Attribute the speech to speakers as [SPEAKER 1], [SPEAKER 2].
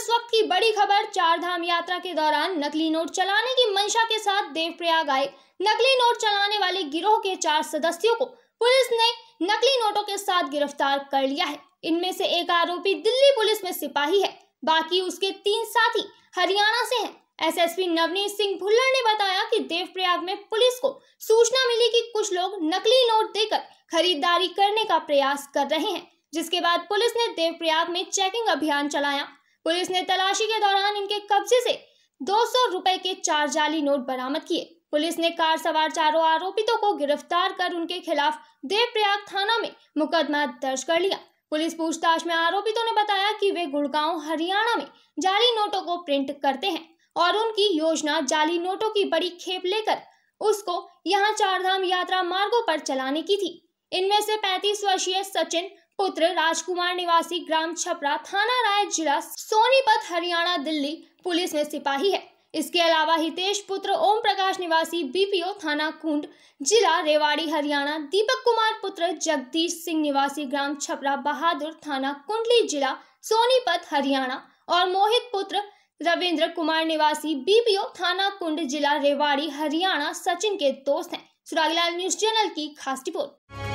[SPEAKER 1] इस वक्त की बड़ी खबर चार धाम यात्रा के दौरान नकली नोट चलाने की मंशा के साथ देवप्रयाग आए नकली नोट चलाने वाले गिरोह के चार सदस्यों को पुलिस ने नकली नोटों के साथ गिरफ्तार कर लिया है इनमें से एक आरोपी दिल्ली पुलिस में सिपाही है बाकी उसके तीन साथी हरियाणा से हैं एसएसपी नवनीत सिंह भुल्लर ने बताया कि देवप्रयाग में पुलिस को सूचना मिली कि कुछ लोग नकली नोट देकर खरीदारी करने का प्रयास कर रहे हैं जिसके बाद पुलिस ने देवप्रयाग में चेकिंग अभियान चलाया पुलिस ने तलाशी के दौरान इनके कब्जे से 200 रुपए के चार जाली नोट बरामद किए पुलिस ने कार सवार चारों आरोपितों को गिरफ्तार कर उनके खिलाफ देवप्रयाग थाना में मुकदमा दर्ज कर लिया पुलिस पूछताछ में आरोपितों ने बताया कि वे गुड़गांव हरियाणा में जाली नोटों को प्रिंट करते हैं और उनकी योजना जाली नोटों की बड़ी खेप लेकर उसको यहाँ चारधाम यात्रा मार्गों पर चलाने की थी इनमें से पैंतीस वर्षीय सचिन पुत्र राजकुमार निवासी ग्राम छपरा थाना राय जिला सोनीपत हरियाणा दिल्ली पुलिस में सिपाही है इसके अलावा हितेश पुत्र ओम प्रकाश निवासी बीपीओ थाना कुंड जिला रेवाड़ी हरियाणा दीपक कुमार पुत्र जगदीश सिंह निवासी ग्राम छपरा बहादुर थाना कुंडली जिला सोनीपत हरियाणा और मोहित पुत्र रविंद्र कुमार निवासी बीपीओ थाना कुंड जिला रेवाड़ी हरियाणा सचिन के दोस्त हैं सुरागलाल न्यूज चैनल की खास रिपोर्ट